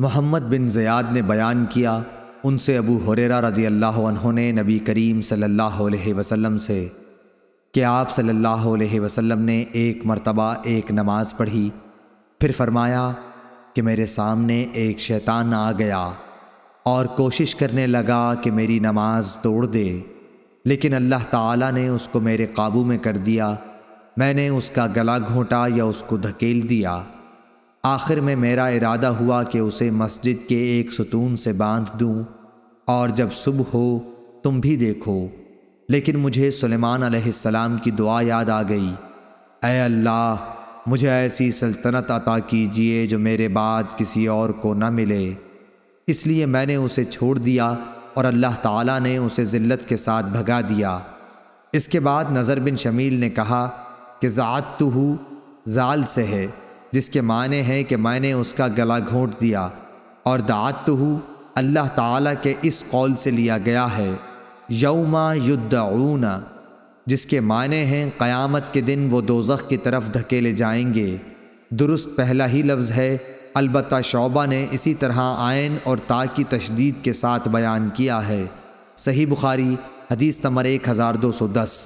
मोहम्मद बिन ज़याद ने बयान किया उनसे अबू हुरेरा रदी अल्लाह ने नबी करीम सल्लल्लाहु अलैहि वसल्लम से कि आप सल्लल्लाहु अलैहि वसल्लम ने एक मरतबा एक नमाज़ पढ़ी फिर फरमाया कि मेरे सामने एक शैतान आ गया और कोशिश करने लगा कि मेरी नमाज तोड़ दे लेकिन अल्लाह ताला ने उसको मेरे काबू में कर दिया मैंने उसका गला घोंटा या उसको धकेल दिया आखिर में मेरा इरादा हुआ कि उसे मस्जिद के एक सुतून से बांध दूं और जब सुबह हो तुम भी देखो लेकिन मुझे सुलेमान अलैहिस्सलाम की दुआ याद आ गई अय अल्लाह मुझे ऐसी सल्तनत अता कीजिए जो मेरे बाद किसी और को न मिले इसलिए मैंने उसे छोड़ दिया और अल्लाह ताला ने उसे ज़िल्लत के साथ भगा दिया इसके बाद नज़र बिन शमील ने कहा कि ज़ात तो हूँ जाल से है जिसके माने हैं कि मैंने उसका गला घोंट दिया और दात हूँ अल्लाह ताला के इस कौल से लिया गया है यौमा युद्दऊना जिसके माने हैं क़यामत के दिन वो दोजख की तरफ धकेले जाएंगे दुरुस्त पहला ही लफ्ज़ है अलबत् शोबा ने इसी तरह आयन और ता की तशदीद के साथ बयान किया है सही बुखारी हदीस नंबर एक हज़ार दो सौ दस